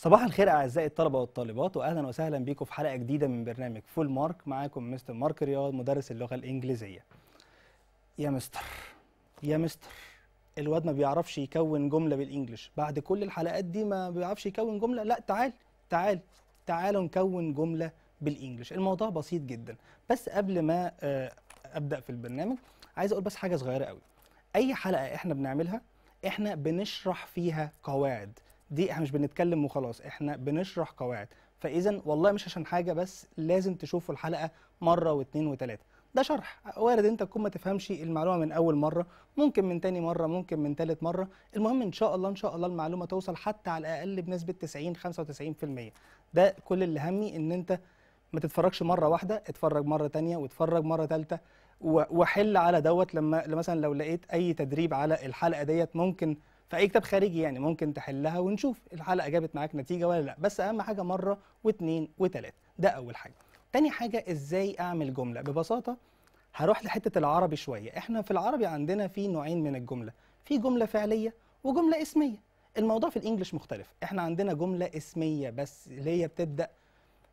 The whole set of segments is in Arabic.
صباح الخير اعزائي الطلبه والطالبات واهلا وسهلا بيكم في حلقه جديده من برنامج فول مارك معاكم مستر مارك رياض مدرس اللغه الانجليزيه يا مستر يا مستر الواد ما بيعرفش يكون جمله بالانجلش بعد كل الحلقات دي ما بيعرفش يكون جمله لا تعال تعال تعالوا نكون جمله بالانجلش الموضوع بسيط جدا بس قبل ما آه، ابدا في البرنامج عايز اقول بس حاجه صغيره قوي اي حلقه احنا بنعملها احنا بنشرح فيها قواعد دي احنا مش بنتكلم وخلاص احنا بنشرح قواعد فاذا والله مش عشان حاجه بس لازم تشوفوا الحلقه مره واثنين وثلاثه ده شرح وارد انت تكون ما تفهمش المعلومه من اول مره ممكن من تاني مره ممكن من تالت مره المهم ان شاء الله ان شاء الله المعلومه توصل حتى على الاقل بنسبه 90 95% ده كل اللي همي ان انت ما تتفرجش مره واحده اتفرج مره تانية واتفرج مره ثالثه وحل على دوت لما مثلا لو لقيت اي تدريب على الحلقه ديت ممكن فاي كتاب خارجي يعني ممكن تحلها ونشوف الحلقه جابت معاك نتيجه ولا لا بس اهم حاجه مره واثنين وثلاثه ده اول حاجه تاني حاجه ازاي اعمل جمله ببساطه هروح لحته العربي شويه احنا في العربي عندنا في نوعين من الجمله في جمله فعليه وجمله اسميه الموضوع في الانجليش مختلف احنا عندنا جمله اسميه بس اللي هي بتبدا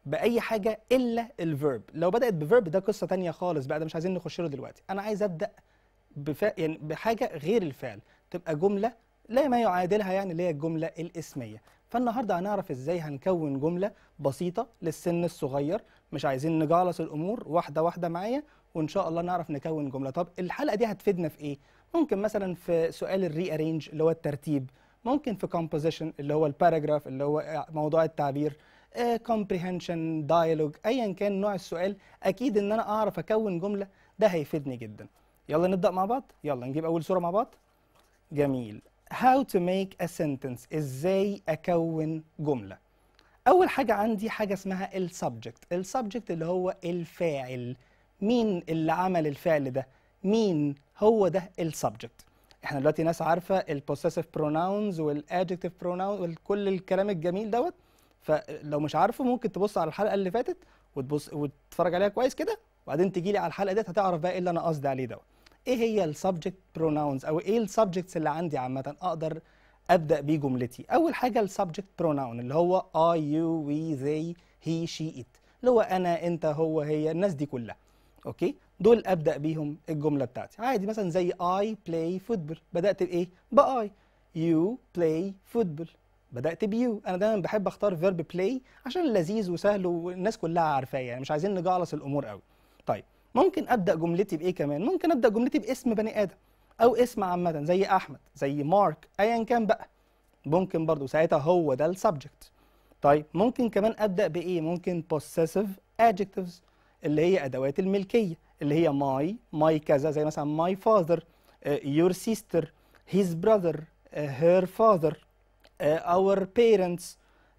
باي حاجه الا الفيرب لو بدات بفيرب ده قصه تانية خالص بقى ده مش عايزين نخش له دلوقتي انا عايز ابدا بف... يعني بحاجه غير الفعل تبقى جمله لا ما يعادلها يعني اللي هي الجملة الاسمية فالنهاردة هنعرف ازاي هنكون جملة بسيطة للسن الصغير مش عايزين نجعلص الامور واحدة واحدة معايا وان شاء الله نعرف نكون جملة طب الحلقة دي هتفيدنا في ايه؟ ممكن مثلا في سؤال الري ارينج اللي هو الترتيب ممكن في كومبوزيشن اللي هو الباراجراف اللي هو موضوع التعبير كومبريهنشن آه، dialogue ايا كان نوع السؤال اكيد ان انا اعرف اكون جمله ده هيفيدني جدا يلا نبدا مع بعض يلا نجيب اول صوره مع بعض جميل how to make a sentence ازاي اكون جمله اول حاجه عندي حاجه اسمها السبجكت السبجكت اللي هو الفاعل مين اللي عمل الفعل ده مين هو ده السبجكت احنا دلوقتي ناس عارفه البوسيسيف بروناونز والادجكتيف بروناونز وكل الكلام الجميل دوت فلو مش عارفه ممكن تبص على الحلقه اللي فاتت وتبص وتتفرج عليها كويس كده وبعدين تجي لي على الحلقه ديت هتعرف بقى ايه اللي انا قصدي عليه دوت ايه هي السبجكت بروناونز او ايه السبجكتس اللي عندي عامه اقدر ابدا بيه جملتي اول حاجه السبجكت بروناون اللي هو اي يو وي زي هي شي ات اللي هو انا انت هو هي الناس دي كلها اوكي دول ابدا بيهم الجمله بتاعتي عادي مثلا زي اي بلاي فوتبول بدات بايه باي يو بلاي فوتبول بدات بيو انا دايما بحب اختار فيرب بلاي عشان لذيذ وسهل والناس كلها عارفاه يعني مش عايزين نجعلص الامور قوي طيب ممكن ابدا جملتي بايه كمان ممكن ابدا جملتي باسم بني ادم او اسم عامه زي احمد زي مارك ايا كان بقى ممكن برضو ساعتها هو ده السبجكت طيب ممكن كمان ابدا بايه ممكن possessive adjectives اللي هي ادوات الملكيه اللي هي ماي ماي كذا زي مثلا ماي فاذر يور سيستر هيز براذر هير فاذر اور بيرنتس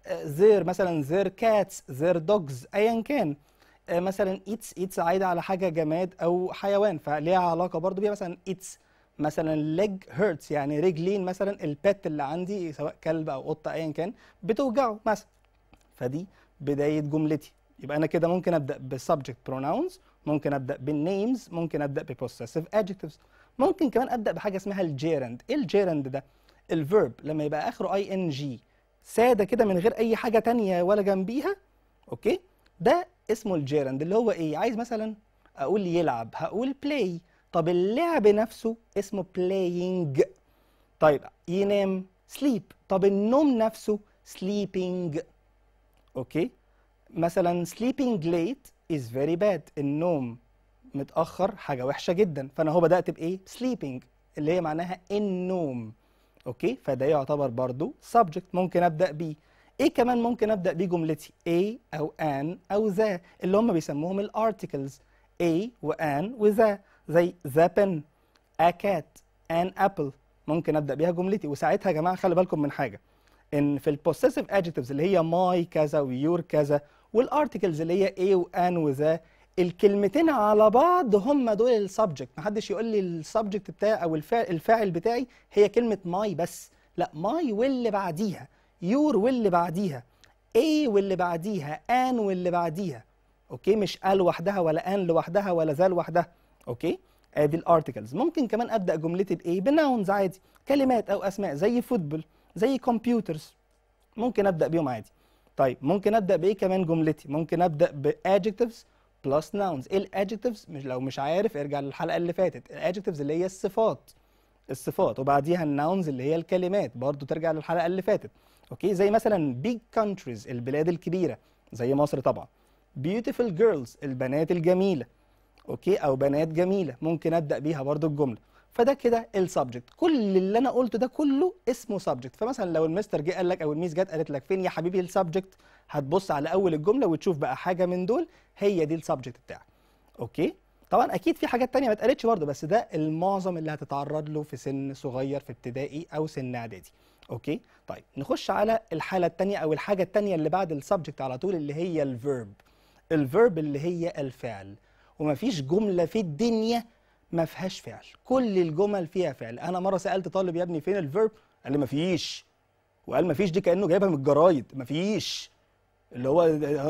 their مثلا their cats their dogs ايا كان آه، مثلا ايتس ايتس عايده على حاجه جماد او حيوان فليها علاقه برضو بيها مثلا ايتس مثلا ليج هيرتس يعني رجلين مثلا البت اللي عندي سواء كلب او قطه ايا كان بتوجعه مثلا فدي بدايه جملتي يبقى انا كده ممكن ابدا بالسبجكت بروناونز ممكن ابدا بالنيمز ممكن ابدا ببوسيسيف ادجكتيفز ممكن كمان ابدا بحاجه اسمها الجيرند ايه الجيرند ده الفيرب لما يبقى اخره اي ان جي ساده كده من غير اي حاجه تانية ولا جنبيها اوكي ده اسمه الجيرند اللي هو ايه عايز مثلا اقول يلعب هقول بلاي طب اللعب نفسه اسمه playing طيب ينام سليب طب النوم نفسه sleeping اوكي مثلا sleeping late is very bad النوم متأخر حاجة وحشة جدا فأنا هو بدأت بإيه sleeping اللي هي معناها النوم اوكي فده يعتبر برضو subject ممكن أبدأ بيه ايه كمان ممكن ابدا بيه جملتي a او an او ذا اللي هم بيسموهم الارتكلز a وان وذا زي ذا بن a cat an apple ممكن ابدا بيها جملتي وساعتها يا جماعه خلي بالكم من حاجه ان في البوسيسيف ادجكتيفز اللي هي ماي كذا ويور كذا والارتكلز اللي هي ايه وان وذا الكلمتين على بعض هم دول السبجكت محدش يقول لي السبجكت بتاعي او الفاعل بتاعي هي كلمه ماي بس لا ماي واللي بعديها يور واللي بعديها اي واللي بعديها ان واللي بعديها اوكي مش ال لوحدها ولا ان لوحدها ولا ذا لوحدها اوكي ادي آه، الارتكلز ممكن كمان ابدا جملتي بايه بناونز عادي كلمات او اسماء زي فوتبول زي كمبيوترز ممكن ابدا بيهم عادي طيب ممكن ابدا بايه كمان جملتي ممكن ابدا بادجكتيفز بلس ناونز ايه الادجكتيفز مش لو مش عارف ارجع للحلقه اللي فاتت الادجكتيفز اللي هي الصفات الصفات وبعديها الناونز اللي هي الكلمات برضو ترجع للحلقه اللي فاتت اوكي زي مثلا بيج كونتريز البلاد الكبيره زي مصر طبعا بيوتيفل جيرلز البنات الجميله اوكي او بنات جميله ممكن ابدا بيها برضو الجمله فده كده السبجكت كل اللي انا قلته ده كله اسمه سبجكت فمثلا لو المستر جه قال لك او الميس جت قالت لك فين يا حبيبي السبجكت هتبص على اول الجمله وتشوف بقى حاجه من دول هي دي السبجكت بتاعك اوكي طبعا اكيد في حاجات تانية ما اتقالتش برضه بس ده المعظم اللي هتتعرض له في سن صغير في ابتدائي او سن اعدادي اوكي طيب نخش على الحاله الثانيه او الحاجه الثانيه اللي بعد السبجكت على طول اللي هي الفيرب الفيرب اللي هي الفعل ومفيش جمله في الدنيا ما فيهاش فعل كل الجمل فيها فعل انا مره سالت طالب يا ابني فين الفيرب قال لي مفيش وقال مفيش دي كانه جايبها من الجرايد مفيش اللي هو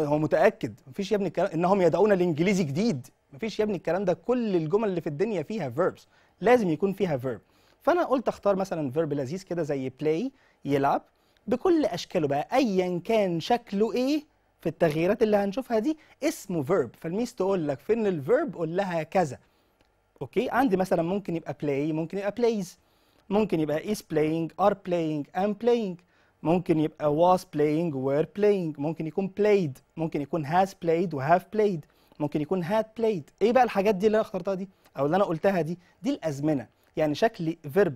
هو متاكد مفيش يا ابني الكلام انهم يدعون الانجليزي جديد مفيش يا ابني الكلام ده كل الجمل اللي في الدنيا فيها فيربس لازم يكون فيها فيرب فانا قلت اختار مثلا فيرب لذيذ كده زي بلاي يلعب بكل اشكاله بقى ايا كان شكله ايه في التغييرات اللي هنشوفها دي اسمه فيرب فالميس تقول لك فين الفيرب قول لها كذا اوكي عندي مثلا ممكن يبقى بلاي ممكن يبقى بلايز ممكن يبقى is playing are playing am playing ممكن يبقى was playing were playing ممكن يكون played ممكن يكون has played و have played ممكن يكون had played ايه بقى الحاجات دي اللي انا اخترتها دي او اللي انا قلتها دي دي الازمنه يعني شكل فيرب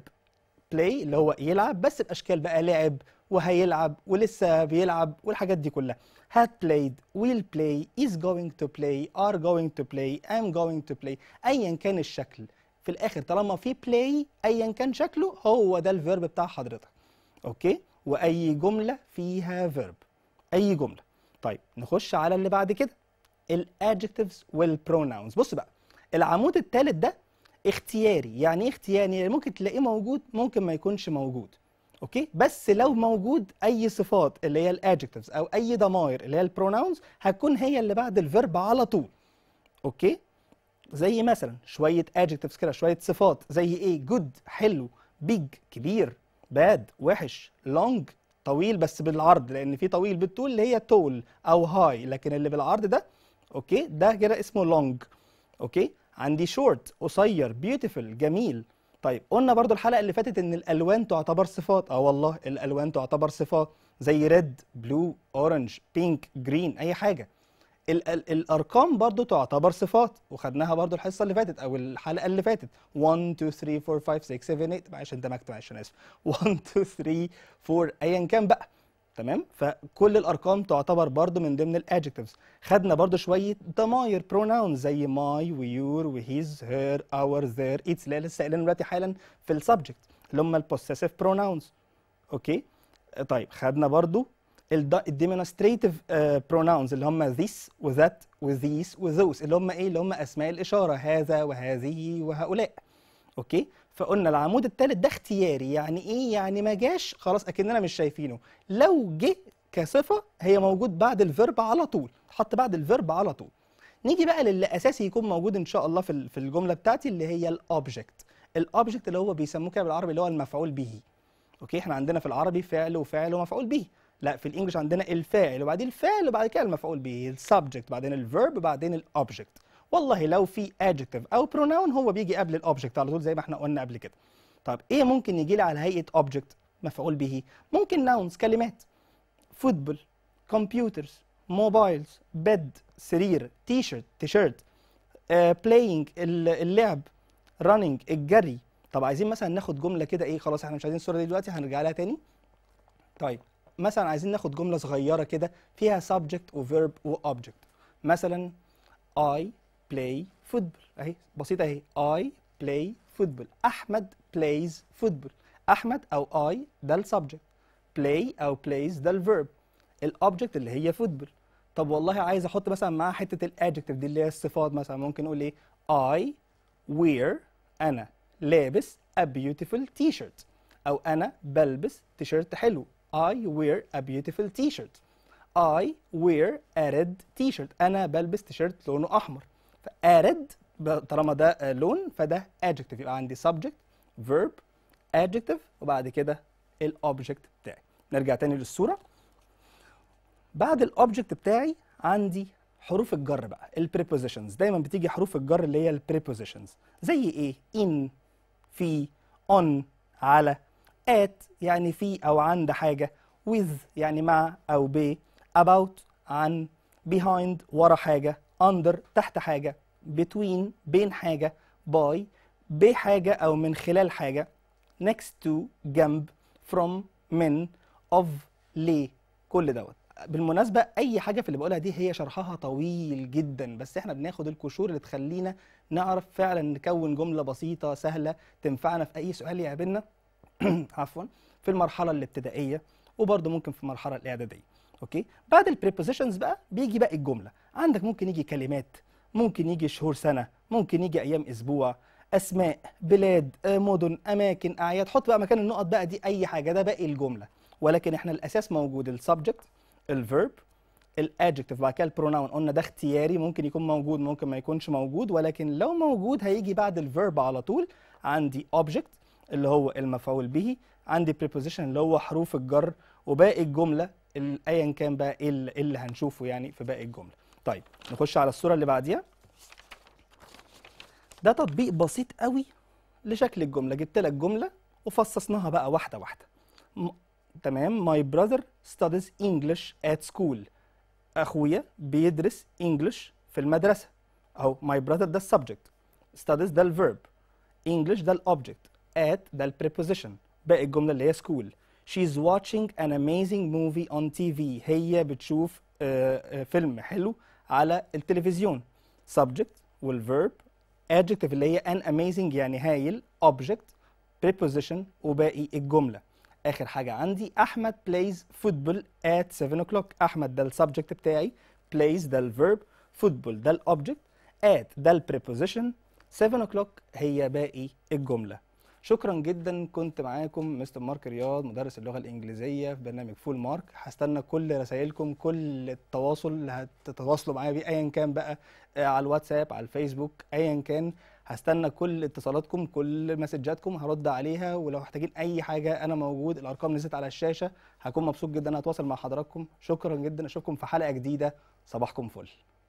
بلاي اللي هو يلعب بس باشكال بقى لعب وهيلعب ولسه بيلعب والحاجات دي كلها had played will play is going to play are going to play am going to play ايا كان الشكل في الاخر طالما في play ايا كان شكله هو ده الفيرب بتاع حضرتك اوكي واي جمله فيها فيرب اي جمله طيب نخش على اللي بعد كده الادجكتيفز والبروناونز بص بقى العمود الثالث ده اختياري يعني ايه اختياري يعني ممكن تلاقيه موجود ممكن ما يكونش موجود اوكي بس لو موجود اي صفات اللي هي الادجكتيفز او اي ضمائر اللي هي البروناونز هتكون هي اللي بعد الفيرب على طول اوكي زي مثلا شويه adjectives كده شويه صفات زي ايه جود حلو بيج كبير باد وحش لونج طويل بس بالعرض لان في طويل بالطول اللي هي تول او هاي لكن اللي بالعرض ده اوكي ده كده اسمه لونج اوكي عندي شورت قصير بيوتيفل جميل طيب قلنا برضو الحلقه اللي فاتت ان الالوان تعتبر صفات اه والله الالوان تعتبر صفات زي ريد بلو اورنج بينك جرين اي حاجه ال ال الارقام برضو تعتبر صفات وخدناها برضو الحصه اللي فاتت او الحلقه اللي فاتت 1 2 3 4 5 6 7 8 معلش انت مكتب معلش انا اسف 1 2 3 4 ايا كان بقى تمام فكل الارقام تعتبر برضو من ضمن الادجكتيفز خدنا برضو شويه ضماير بروناونز زي ماي ويور وهيز هير اور ذير اتس اللي لسه قايلين دلوقتي حالا في السبجكت اللي هم البوسيسيف بروناونز اوكي طيب خدنا برضو الديمونستريتيف بروناونز آه، اللي هم ذيس وذات وذيس وذوس اللي هم ايه اللي هم اسماء الاشاره هذا وهذه وهؤلاء اوكي فقلنا العمود الثالث ده اختياري يعني ايه يعني ما جاش خلاص اكننا مش شايفينه لو جه كصفه هي موجود بعد الفيرب على طول اتحط بعد الفيرب على طول نيجي بقى للي اساسي يكون موجود ان شاء الله في في الجمله بتاعتي اللي هي الاوبجكت الاوبجكت اللي هو بيسموه كده بالعربي اللي هو المفعول به اوكي احنا عندنا في العربي فعل وفعل ومفعول به لا في الانجليش عندنا الفاعل وبعدين الفاعل وبعد كده المفعول به السبجكت بعدين الفيرب بعدين الاوبجكت والله لو في adjective او pronoun هو بيجي قبل الاوبجكت على طول زي ما احنا قلنا قبل كده طب ايه ممكن يجي لي على هيئه اوبجكت مفعول به ممكن nouns كلمات فوتبول كمبيوترز موبايلز بيد سرير تي شيرت شيرت بلاينج اللعب رانينج الجري طب عايزين مثلا ناخد جمله كده ايه خلاص احنا مش عايزين الصوره دي دلوقتي هنرجع لها تاني طيب مثلا عايزين ناخد جمله صغيره كده فيها subject و verb و object مثلا I بلاي فوتبول اهي بسيطه اهي اي بلاي فوتبول احمد بلايز فوتبول احمد او اي ده السبجكت بلاي او بلايز ده الفيرب الاوبجكت اللي هي فوتبول طب والله عايز احط مثلا معاها حته الادجكتيف دي اللي هي الصفات مثلا ممكن اقول ايه اي وير انا لابس a beautiful t-shirt او انا بلبس تيشيرت حلو I wear a beautiful t-shirt I wear a red t-shirt انا بلبس تيشيرت لونه احمر فارد طالما ده لون فده adjective يبقى عندي subject verb adjective وبعد كده الاوبجكت بتاعي نرجع تاني للصوره بعد الاوبجكت بتاعي عندي حروف الجر بقى البريبوزيشنز دايما بتيجي حروف الجر اللي هي البريبوزيشنز زي ايه in في on على at يعني في او عند حاجه with يعني مع او ب about عن behind ورا حاجه اندر تحت حاجه بتوين بين حاجه باي بحاجه او من خلال حاجه next to جنب from من of ليه كل دوت بالمناسبة أي حاجة في اللي بقولها دي هي شرحها طويل جدا بس احنا بناخد الكشور اللي تخلينا نعرف فعلا نكون جملة بسيطة سهلة تنفعنا في أي سؤال يقابلنا عفوا في المرحلة الابتدائية وبرضه ممكن في المرحلة الإعدادية اوكي بعد البريبوزيشنز بقى بيجي باقي الجمله عندك ممكن يجي كلمات ممكن يجي شهور سنه ممكن يجي ايام اسبوع اسماء بلاد آه، مدن اماكن اعياد حط بقى مكان النقط بقى دي اي حاجه ده باقي الجمله ولكن احنا الاساس موجود السبجكت الفيرب الادجكتيف بعد كده البروناون قلنا ده اختياري ممكن يكون موجود ممكن ما يكونش موجود ولكن لو موجود هيجي بعد الفيرب على طول عندي اوبجكت اللي هو المفعول به عندي preposition اللي هو حروف الجر وباقي الجمله ايا كان بقى ايه, ايه اللي هنشوفه يعني في باقي الجمله طيب نخش على الصوره اللي بعديها ده تطبيق بسيط قوي لشكل الجمله جبت لك جمله وفصصناها بقى واحده واحده م... تمام ماي براذر ستاديز انجلش ات سكول اخويا بيدرس انجلش في المدرسه اهو ماي براذر ده السبجكت ستاديز ده الفيرب انجلش ده الاوبجكت ات ده البريبوزيشن باقي الجمله اللي هي سكول she's watching an amazing movie on TV هي بتشوف فيلم حلو على التلفزيون subject والverb adjective اللي هي an amazing يعني هايل object preposition وباقي الجمله اخر حاجه عندي احمد plays football at 7 o'clock احمد ده subject بتاعي plays ده verb football ده object at ده preposition 7 o'clock هي باقي الجمله شكرا جدا كنت معاكم مستر مارك رياض مدرس اللغه الانجليزيه في برنامج فول مارك هستنى كل رسائلكم كل التواصل اللي هتتواصلوا معايا بيه ايا كان بقى آه، على الواتساب على الفيسبوك ايا كان هستنى كل اتصالاتكم كل مسجاتكم هرد عليها ولو محتاجين اي حاجه انا موجود الارقام نزلت على الشاشه هكون مبسوط جدا اتواصل مع حضراتكم شكرا جدا اشوفكم في حلقه جديده صباحكم فل